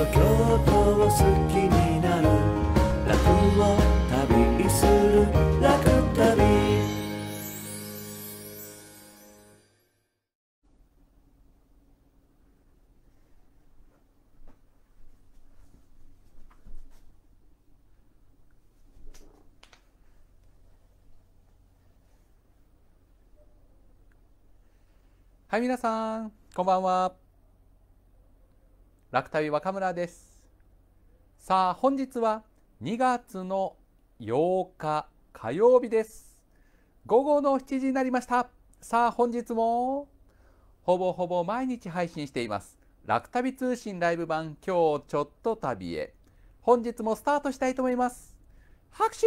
と京都を好きになる楽を旅する楽旅はい皆さんこんばんは楽旅若村ですさあ本日は2月の8日火曜日です午後の7時になりましたさあ本日もほぼほぼ毎日配信しています楽旅通信ライブ版今日ちょっと旅へ本日もスタートしたいと思います拍手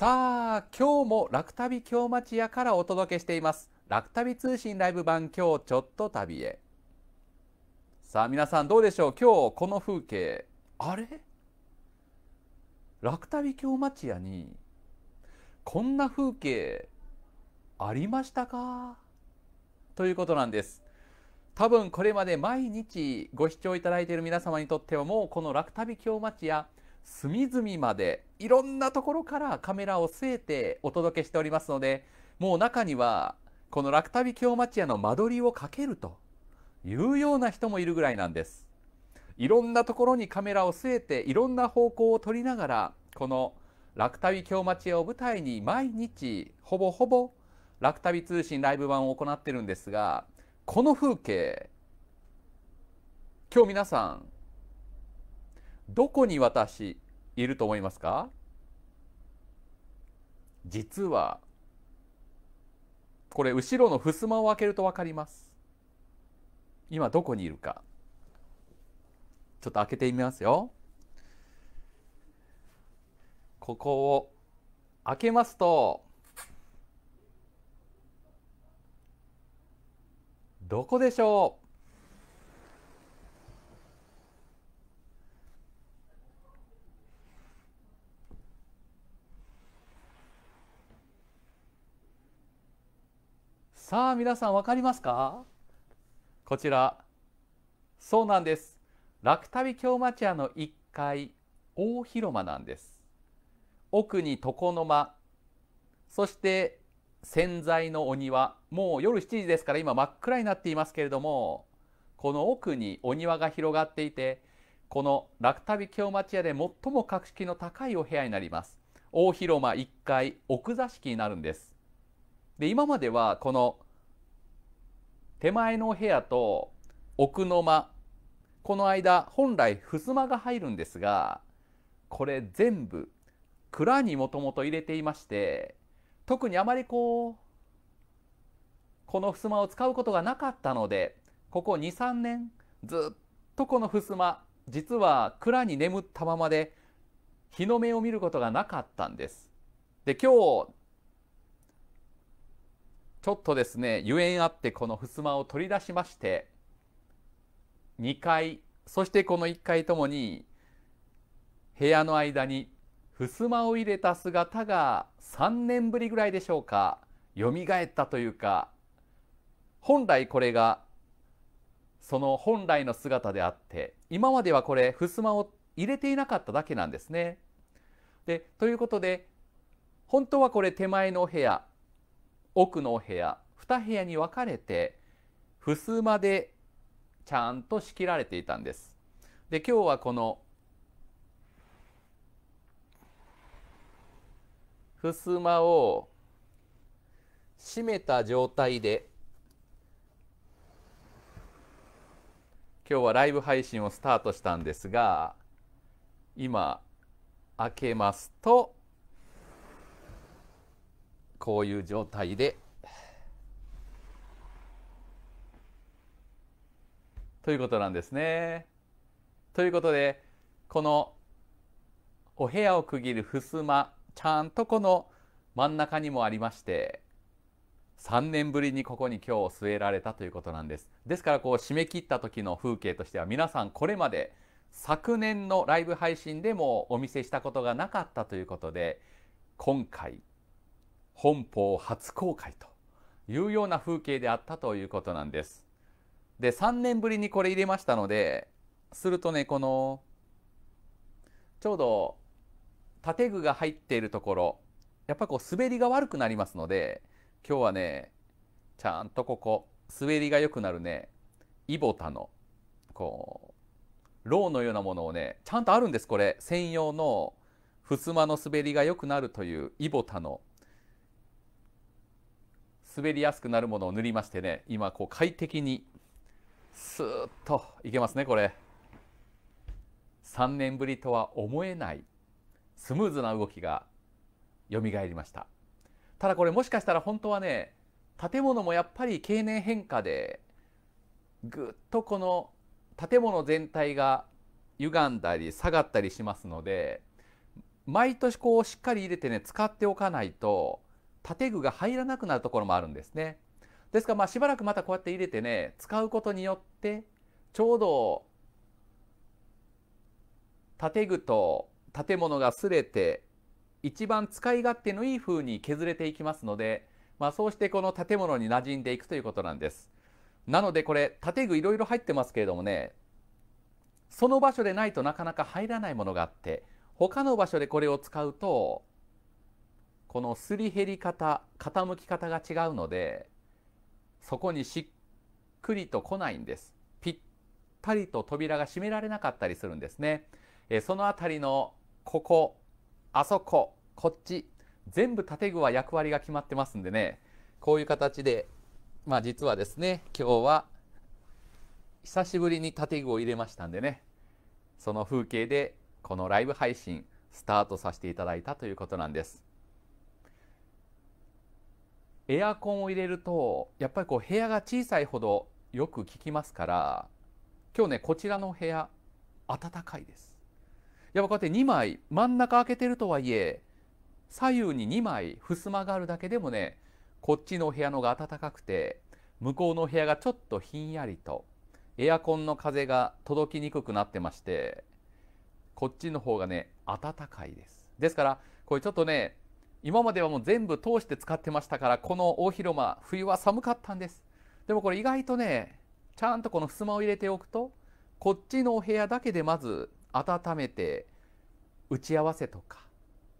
さあ今日も楽旅京町屋からお届けしています楽旅通信ライブ版今日ちょっと旅へさあ皆さんどうでしょう今日この風景あれ楽旅京町屋にこんな風景ありましたかということなんです多分これまで毎日ご視聴いただいている皆様にとってはもうこの楽旅京町屋隅々までいろんなところからカメラを据えてお届けしておりますのでもう中にはこの楽旅京町屋の間取りをかけるというような人もいるぐらいなんですいろんなところにカメラを据えていろんな方向を取りながらこの楽旅京町屋を舞台に毎日ほぼほぼ楽旅通信ライブ版を行ってるんですがこの風景今日皆さんどこに私いると思いますか実はこれ後ろの襖を開けると分かります今どこにいるかちょっと開けてみますよここを開けますとどこでしょうさあ皆さん分かりますかこちらそうなんです楽旅京町屋の1階大広間なんです奥に床の間そして洗剤のお庭もう夜7時ですから今真っ暗になっていますけれどもこの奥にお庭が広がっていてこの楽旅京町屋で最も格式の高いお部屋になります大広間1階奥座敷になるんですで今まではこの手前のお部屋と奥の間この間本来襖が入るんですがこれ全部蔵にもともと入れていまして特にあまりこうこの襖を使うことがなかったのでここ23年ずっとこの襖実は蔵に眠ったままで日の目を見ることがなかったんです。で今日ちょっとですねゆえんあってこの襖を取り出しまして2階そしてこの1階ともに部屋の間に襖を入れた姿が3年ぶりぐらいでしょうかよみがえったというか本来これがその本来の姿であって今まではこれ襖を入れていなかっただけなんですね。でということで本当はこれ手前のお部屋奥の部屋2部屋に分かれて襖でちゃんと仕切られていたんです。で今日はこの襖を閉めた状態で今日はライブ配信をスタートしたんですが今開けますとこういう状態でということなんですね。ということでこのお部屋を区切る襖ちゃんとこの真ん中にもありまして3年ぶりにここに今日据えられたということなんです。ですからこう締め切った時の風景としては皆さんこれまで昨年のライブ配信でもお見せしたことがなかったということで今回本邦初公開というような風景であったということなんです。で3年ぶりにこれ入れましたのでするとねこのちょうど建具が入っているところやっぱこう滑りが悪くなりますので今日はねちゃんとここ滑りが良くなるねイボタのこうローのようなものをねちゃんとあるんですこれ専用の襖の滑りが良くなるというイボタの滑りやすくなるものを塗りましてね今こう快適にスーッといけますねこれ3年ぶりとは思えないスムーズな動きがよみがえりましたただこれもしかしたら本当はね建物もやっぱり経年変化でぐっとこの建物全体が歪んだり下がったりしますので毎年こうしっかり入れてね使っておかないと建具が入らなくなるところもあるんですね。ですからまあしばらくまたこうやって入れてね使うことによってちょうど建具と建物がすれて一番使い勝手のいい風に削れていきますので、まあ、そうしてこの建物に馴染んでいくということなんです。なのでこれ建具いろいろ入ってますけれどもねその場所でないとなかなか入らないものがあって他の場所でこれを使うとこのすり減り方傾き方が違うのでそこにしっくりと来ないんですぴったりと扉が閉められなかったりするんですね、えそのありのここあそここっち全部建具は役割が決まってますんでねこういう形でまあ実はですね今日は久しぶりに建具を入れましたんでねその風景でこのライブ配信スタートさせていただいたということなんです。エアコンを入れるとやっぱりこう部屋が小さいほどよく効きますから今日ねこちらの部屋暖かいですやっぱこうやって2枚真ん中開けてるとはいえ左右に2枚襖があるだけでもねこっちの部屋のが暖かくて向こうの部屋がちょっとひんやりとエアコンの風が届きにくくなってましてこっちの方がね暖かいですですからこれちょっとね今まではもう全部通して使ってましたからこの大広間冬は寒かったんですでもこれ意外とねちゃんとこの襖を入れておくとこっちのお部屋だけでまず温めて打ち合わせとか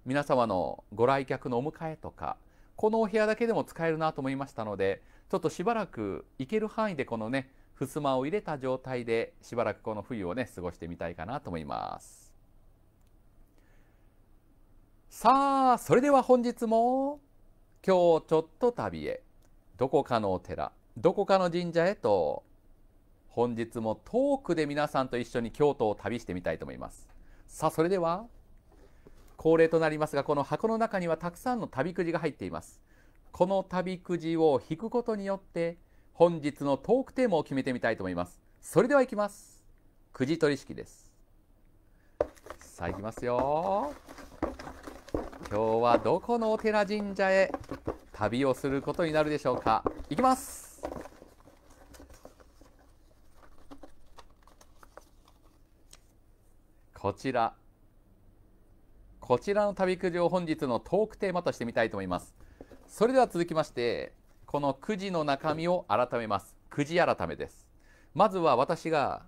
皆様のご来客のお迎えとかこのお部屋だけでも使えるなと思いましたのでちょっとしばらく行ける範囲でこのね襖を入れた状態でしばらくこの冬をね過ごしてみたいかなと思います。さあそれでは本日も今日ちょっと旅へどこかのお寺どこかの神社へと本日もトークで皆さんと一緒に京都を旅してみたいと思いますさあそれでは恒例となりますがこの箱の中にはたくさんの旅くじが入っていますこの旅くじを引くことによって本日のトークテーマを決めてみたいと思いますそれではいきますくじ取り式ですさあいきますよ今日はどこのお寺神社へ旅をすることになるでしょうか行きますこちらこちらの旅くじを本日のトークテーマとしてみたいと思いますそれでは続きましてこのくじの中身を改めますくじ改めですまずは私が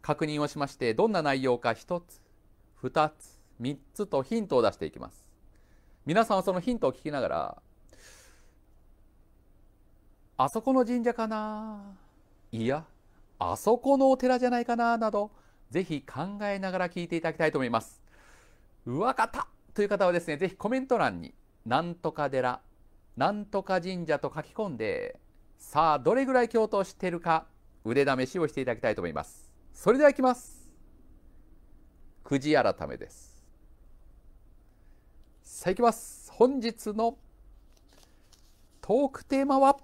確認をしましてどんな内容か1つ2つ3つとヒントを出していきます皆さんはそのヒントを聞きながらあそこの神社かないやあそこのお寺じゃないかななどぜひ考えながら聞いていただきたいと思います分かったという方はですねぜひコメント欄になんとか寺なんとか神社と書き込んでさあどれぐらい共闘しているか腕試しをしていただきたいと思いますそれではいきますくじ改めですさあいきます本日のトークテーマは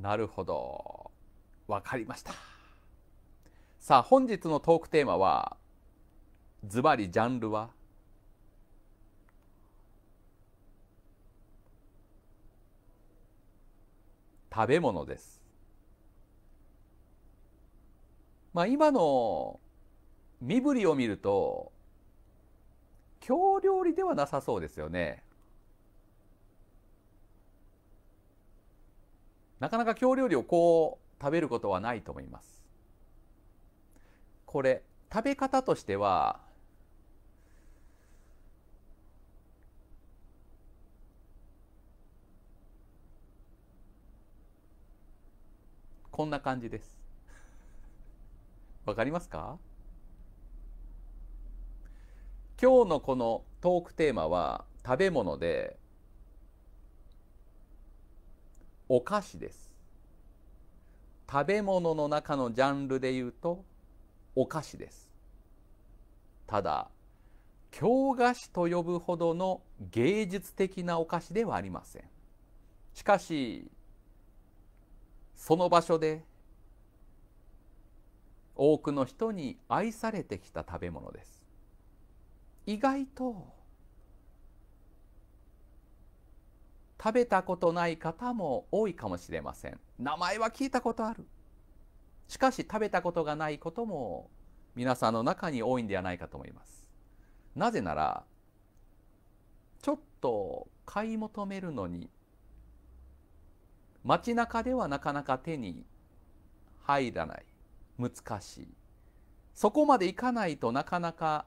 なるほどわかりましたさあ本日のトークテーマはズバリジャンルは「食べ物です。まあ、今の身振りを見ると京料理ではなさそうですよね。なかなか京料理をこう食べることはないと思います。これ食べ方としてはこんな感じです。わかりますか今日のこのトークテーマは食べ物でお菓子です食べ物の中のジャンルで言うとお菓子ですただ京菓子と呼ぶほどの芸術的なお菓子ではありませんしかしその場所で多くの人に愛されてきた食べ物です意外と食べたことない方も多いかもしれません名前は聞いたことあるしかし食べたことがないことも皆さんの中に多いんではないかと思いますなぜならちょっと買い求めるのに街中ではなかなか手に入らない難しいそこまで行かないとなかなか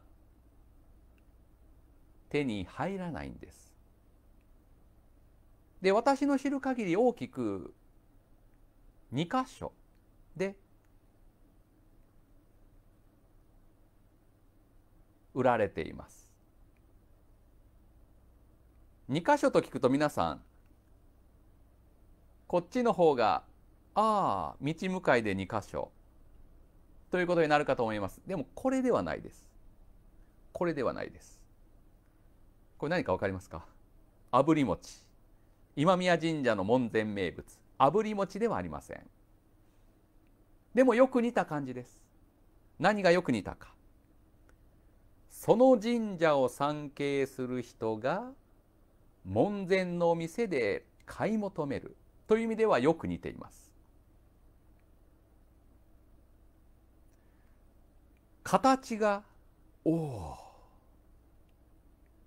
手に入らないんですで私の知る限り大きく2箇所で売られています2箇所と聞くと皆さんこっちの方がああ道向かいで2箇所ということになるかと思いますでもこれではないですこれではないですこれ何か分かりますか炙り餅今宮神社の門前名物炙り餅ではありませんでもよく似た感じです何がよく似たかその神社を参詣する人が門前のお店で買い求めるという意味ではよく似ています。形が「おお」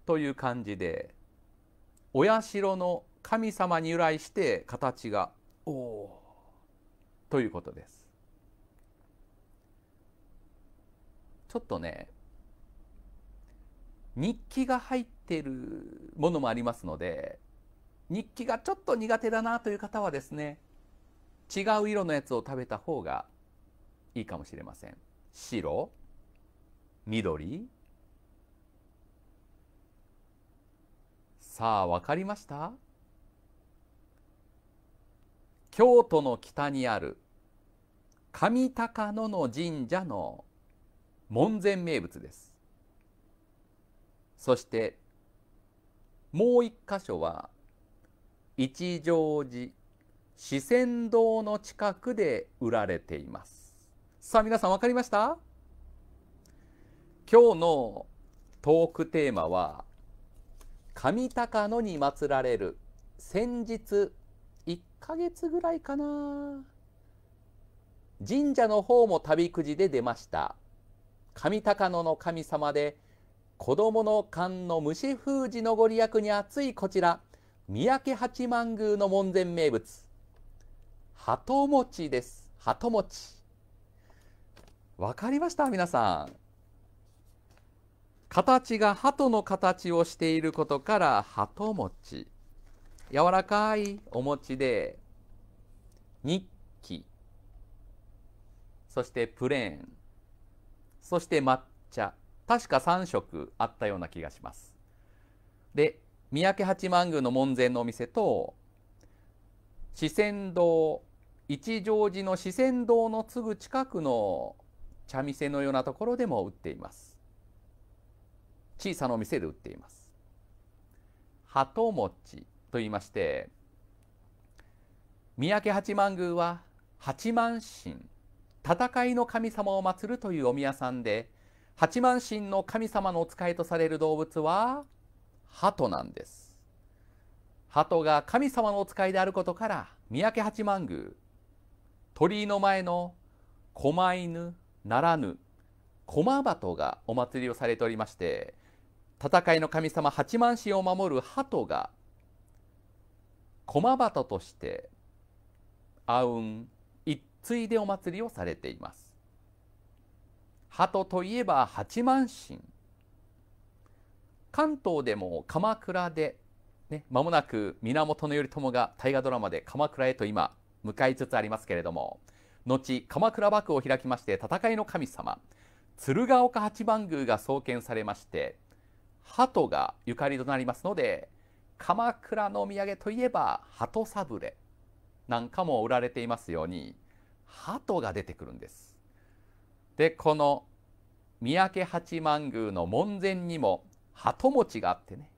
という感じでお社の神様に由来して形が「おお」ということです。ちょっとね日記が入っているものもありますので日記がちょっと苦手だなという方はですね違う色のやつを食べた方がいいかもしれません白緑さあ分かりました京都の北にある上高野の神社の門前名物ですそしてもう一箇所は一乗寺四川堂の近くで売られていますさあ皆さんわかりました今日のトークテーマは上高野に祀られる先日1ヶ月ぐらいかな神社の方も旅くじで出ました上高野の神様で子供の勘の虫封じのご利益に厚いこちら三宅八幡宮の門前名物鳩餅です鳩餅わかりました皆さん形が鳩の形をしていることから鳩餅柔らかいお餅で日記そしてプレーンそして抹茶確か3色あったような気がしますで三宅八幡宮の門前のお店と四川堂一乗寺の四川堂のすぐ近くの茶店のようなところでも売っています小さなお店で売っています鳩餅と言いまして三宅八幡宮は八幡神戦いの神様を祀るというお宮さんで八幡神の神様のお使いとされる動物は鳩なんです鳩が神様のお使いであることから三宅八幡宮鳥居の前の狛犬ならぬ駒鳩がお祭りをされておりまして戦いの神様八幡神を守る鳩が駒鳩としてあうん一対でお祭りをされています鳩といえば八幡神関東でも鎌倉でね、まもなく源頼朝が大河ドラマで鎌倉へと今向かいつつありますけれども後鎌倉幕府を開きまして戦いの神様鶴岡八幡宮が創建されまして鳩がゆかりとなりますので鎌倉のお土産といえば鳩サブレなんかも売られていますように鳩が出てくるんです。でこの三宅八幡宮の門前にも鳩持ちがあってね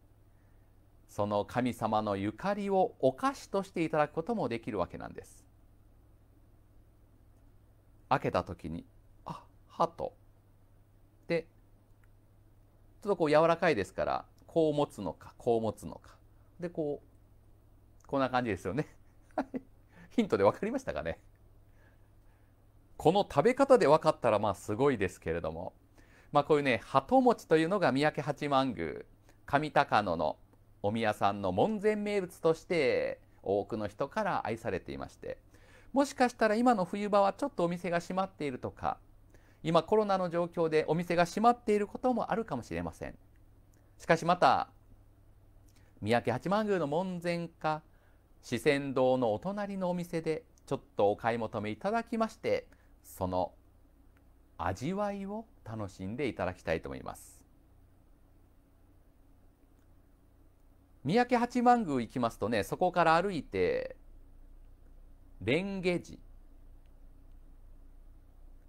その神様のゆかりをお菓子としていただくこともできるわけなんです開けた時にあ鳩でちょっとこう柔らかいですからこう持つのかこう持つのかでこうこんな感じですよね ヒントで分かりましたかねこの食べ方で分かったらまあすごいですけれどもまあ、こういうね鳩餅というのが三宅八幡宮上高野のお宮さんの門前名物として多くの人から愛されていましてもしかしたら今の冬場はちょっとお店が閉まっているとか今コロナの状況でお店が閉まっていることもあるかもしれませんしかしまた三宅八幡宮の門前か四川堂のお隣のお店でちょっとお買い求めいただきましてその味わいを楽しんでいただきたいと思います。三宅八幡宮行きますとねそこから歩いて蓮華寺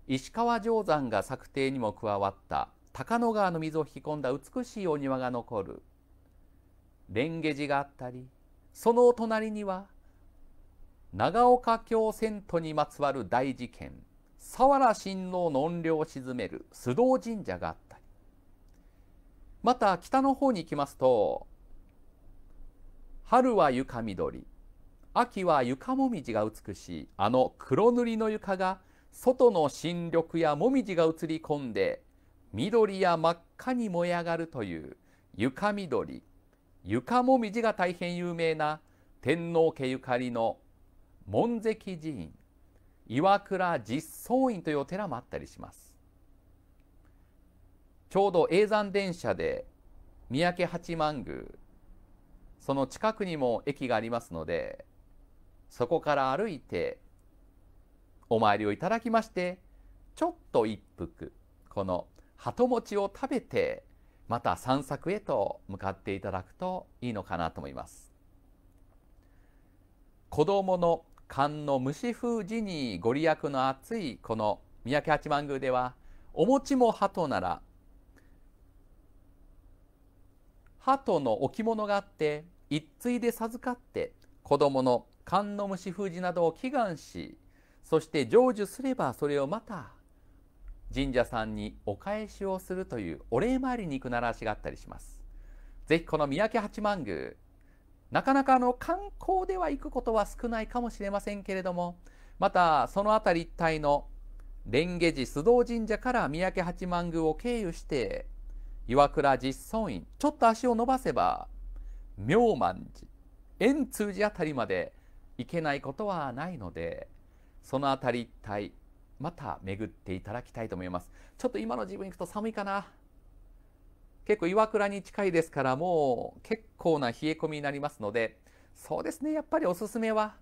石川定山が作庭にも加わった高野川の水を引き込んだ美しいお庭が残る蓮華寺があったりその隣には長岡京遷都にまつわる大事件佐原親王の怨霊を鎮める須藤神社があったりまた北の方に行きますと春は床緑秋は床もみじが美しいあの黒塗りの床が外の新緑やもみじが映り込んで緑や真っ赤に燃え上がるという床緑床もみじが大変有名な天皇家ゆかりの門跡寺院岩倉実相院というお寺もあったりしますちょうど永山電車で三宅八幡宮その近くにも駅がありますのでそこから歩いてお参りをいただきましてちょっと一服この鳩餅を食べてまた散策へと向かっていただくといいのかなと思います。子供の寒の虫封じにご利益の厚いこの三宅八幡宮ではお餅も鳩なら鳩の置物があって一対で授かって子供の寒の虫封じなどを祈願しそして成就すればそれをまた神社さんにお返しをするというお礼参りに行く習わしがあったりします。ぜひこの三宅八幡宮なかなかあの観光では行くことは少ないかもしれませんけれどもまたその辺り一帯の蓮華寺須藤神社から三宅八幡宮を経由して岩倉実尊院ちょっと足を伸ばせば妙満寺円通寺辺りまで行けないことはないのでその辺り一帯また巡っていただきたいと思いますちょっと今の自分行くと寒いかな結構岩倉に近いですからもう結構な冷え込みになりますのでそうですねやっぱりおすすめは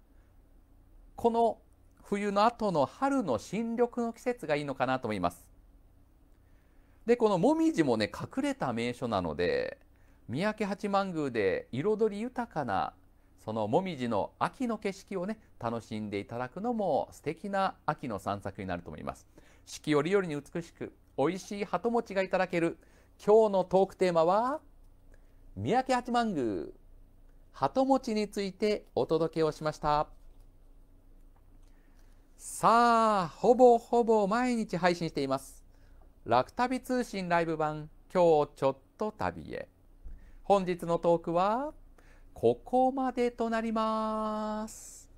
この冬の後の春の新緑の季節がいいのかなと思います。でこのもみじもね隠れた名所なので三宅八幡宮で彩り豊かなそのもみじの秋の景色をね楽しんでいただくのも素敵な秋の散策になると思います。四季折々に美しく美味しい鳩餅がいただける今日のトークテーマは三宅八幡宮鳩餅についてお届けをしましたさあほぼほぼ毎日配信しています楽旅通信ライブ版今日ちょっと旅へ本日のトークはここまでとなります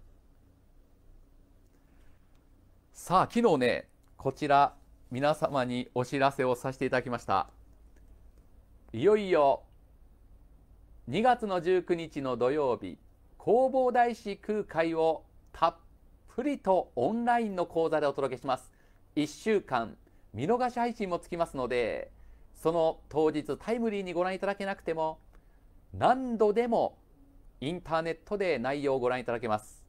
さあ昨日ねこちら皆様にお知らせをさせていただきましたいよいよ2月の19日の土曜日弘法大師空海をたっぷりとオンラインの講座でお届けします1週間見逃し配信もつきますのでその当日タイムリーにご覧いただけなくても何度でもインターネットで内容をご覧いただけます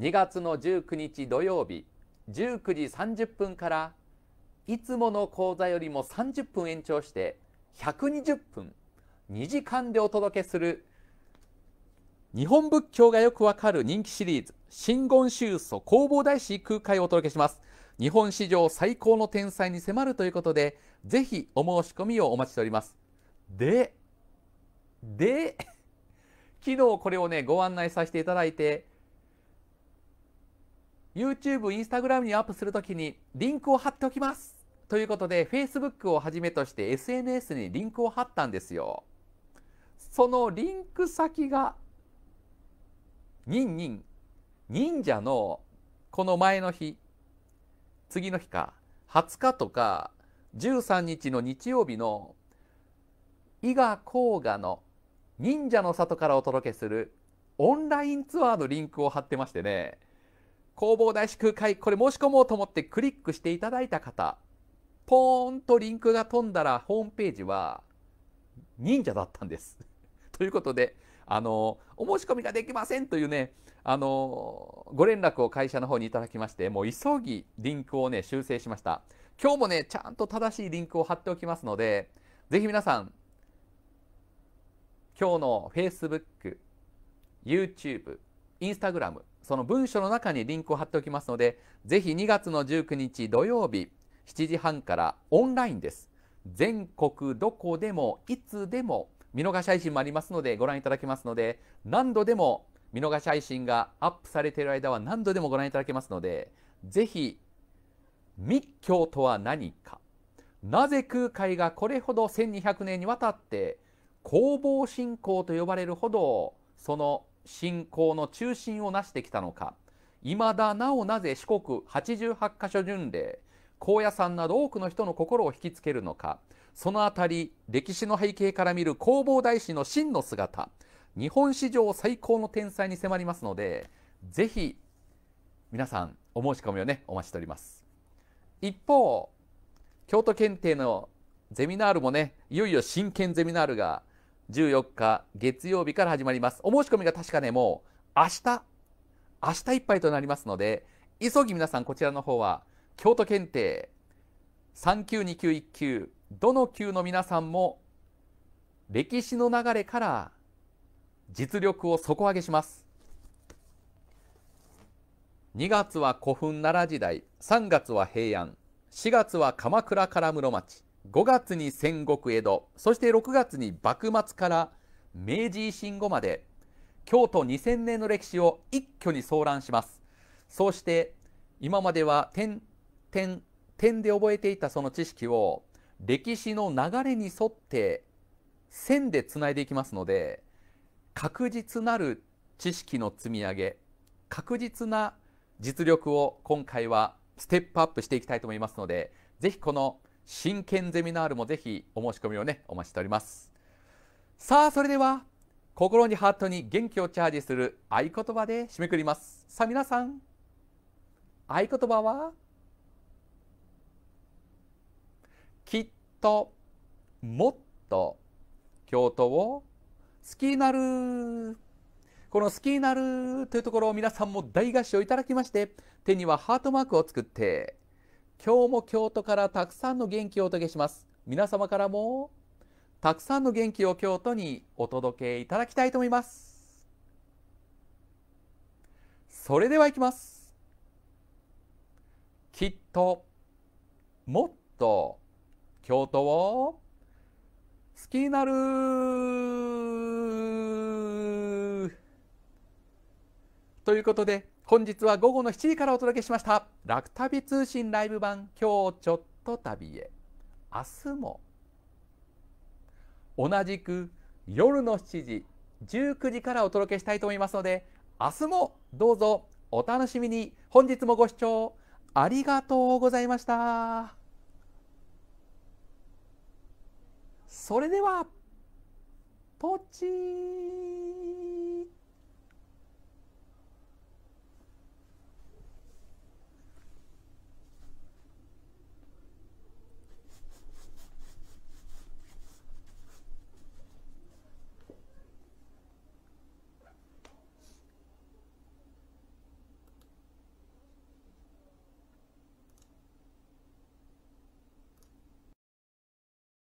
2月の19日土曜日19時30分からいつもの講座よりも30分延長して120分2時間でお届けする日本仏教がよくわかる人気シリーズ「真言宗祖弘法大師空海」をお届けします日本史上最高の天才に迫るということでぜひお申し込みをお待ちしておりますでで 昨日これをねご案内させていただいて YouTube、Instagram にアップするときにリンクを貼っておきますということで Facebook をはじめとして SNS にリンクを貼ったんですよ。そのリンク先がニンニン忍者のこの前の日次の日か20日とか13日の日曜日の伊賀甲賀の忍者の里からお届けするオンラインツアーのリンクを貼ってましてね弘法大師空海これ申し込もうと思ってクリックしていただいた方ポーンとリンクが飛んだらホームページは忍者だったんです。ということで、あの、お申し込みができませんというね、あの、ご連絡を会社の方にいただきまして、もう急ぎリンクをね、修正しました。今日もね、ちゃんと正しいリンクを貼っておきますので、ぜひ皆さん、今日の Facebook、YouTube、Instagram、その文書の中にリンクを貼っておきますので、ぜひ2月の19日土曜日、7時半からオンラインです。全国どこでもいつでも見逃し配信もありますのでご覧いただけますので何度でも見逃し配信がアップされている間は何度でもご覧いただけますのでぜひ密教とは何かなぜ空海がこれほど1200年にわたって弘法信仰と呼ばれるほどその信仰の中心をなしてきたのかいまだなおなぜ四国88箇所巡礼高野山など多くの人の心を引きつけるのかそのあたり歴史の背景から見る弘法大師の真の姿日本史上最高の天才に迫りますのでぜひ皆さんお申し込みをねお待ちしております一方京都検定のゼミナールもねいよいよ真剣ゼミナールが14日月曜日から始まりますお申し込みが確かねもう明日明日いっぱいとなりますので急ぎ皆さんこちらの方は京都検定3級2級1級どの級の皆さんも歴史の流れから実力を底上げします2月は古墳奈良時代3月は平安4月は鎌倉から室町5月に戦国江戸そして6月に幕末から明治維新後まで京都2000年の歴史を一挙に騒乱しますそうして今までは天点点で覚えていたその知識を歴史の流れに沿って線でつないでいきますので確実なる知識の積み上げ確実な実力を今回はステップアップしていきたいと思いますので是非この真剣ゼミナールもぜひお申し込みをねお待ちしておりますさあそれでは心にハートに元気をチャージする合言葉で締めくくりますさあ皆さん合言葉はきっともっと京都を好きになるこの好きになるというところを皆さんも大合唱いただきまして手にはハートマークを作って今日も京都からたくさんの元気をお届けします皆様からもたくさんの元気を京都にお届けいただきたいと思いますそれではいきますきっともっと京都を好きになるということで本日は午後の7時からお届けしました「楽旅通信ライブ版今日ちょっと旅へ」明日も同じく夜の7時19時からお届けしたいと思いますので明日もどうぞお楽しみに本日もご視聴ありがとうございました。それではポチー